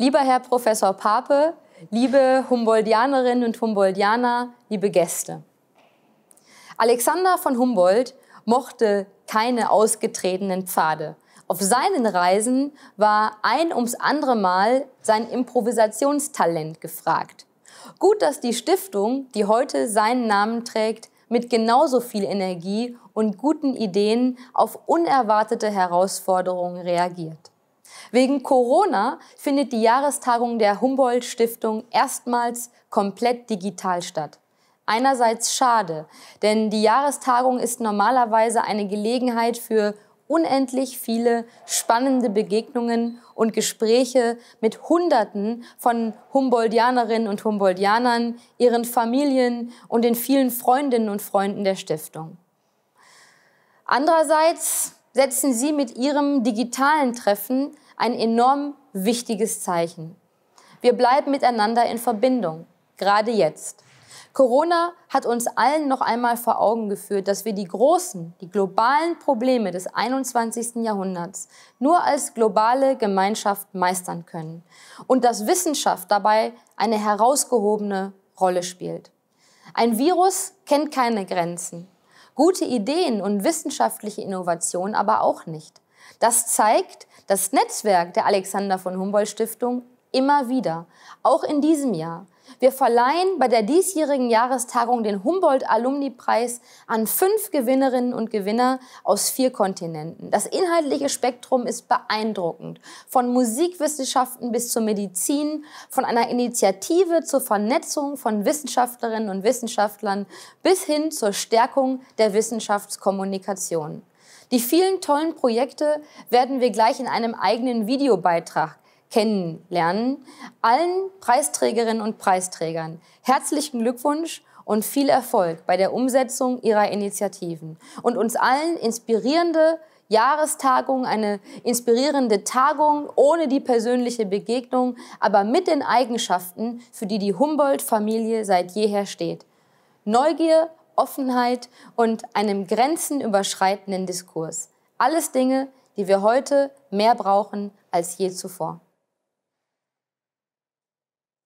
Lieber Herr Professor Pape, liebe Humboldtianerinnen und Humboldtianer, liebe Gäste. Alexander von Humboldt mochte keine ausgetretenen Pfade. Auf seinen Reisen war ein ums andere Mal sein Improvisationstalent gefragt. Gut, dass die Stiftung, die heute seinen Namen trägt, mit genauso viel Energie und guten Ideen auf unerwartete Herausforderungen reagiert. Wegen Corona findet die Jahrestagung der Humboldt-Stiftung erstmals komplett digital statt. Einerseits schade, denn die Jahrestagung ist normalerweise eine Gelegenheit für unendlich viele spannende Begegnungen und Gespräche mit Hunderten von Humboldtianerinnen und Humboldtianern, ihren Familien und den vielen Freundinnen und Freunden der Stiftung. Andererseits setzen Sie mit Ihrem digitalen Treffen ein enorm wichtiges Zeichen. Wir bleiben miteinander in Verbindung, gerade jetzt. Corona hat uns allen noch einmal vor Augen geführt, dass wir die großen, die globalen Probleme des 21. Jahrhunderts nur als globale Gemeinschaft meistern können und dass Wissenschaft dabei eine herausgehobene Rolle spielt. Ein Virus kennt keine Grenzen gute Ideen und wissenschaftliche Innovation aber auch nicht. Das zeigt das Netzwerk der Alexander von Humboldt Stiftung immer wieder, auch in diesem Jahr. Wir verleihen bei der diesjährigen Jahrestagung den Humboldt-Alumni-Preis an fünf Gewinnerinnen und Gewinner aus vier Kontinenten. Das inhaltliche Spektrum ist beeindruckend. Von Musikwissenschaften bis zur Medizin, von einer Initiative zur Vernetzung von Wissenschaftlerinnen und Wissenschaftlern bis hin zur Stärkung der Wissenschaftskommunikation. Die vielen tollen Projekte werden wir gleich in einem eigenen Videobeitrag kennenlernen. Allen Preisträgerinnen und Preisträgern herzlichen Glückwunsch und viel Erfolg bei der Umsetzung ihrer Initiativen und uns allen inspirierende Jahrestagung, eine inspirierende Tagung ohne die persönliche Begegnung, aber mit den Eigenschaften, für die die Humboldt-Familie seit jeher steht. Neugier, Offenheit und einem grenzenüberschreitenden Diskurs. Alles Dinge, die wir heute mehr brauchen als je zuvor.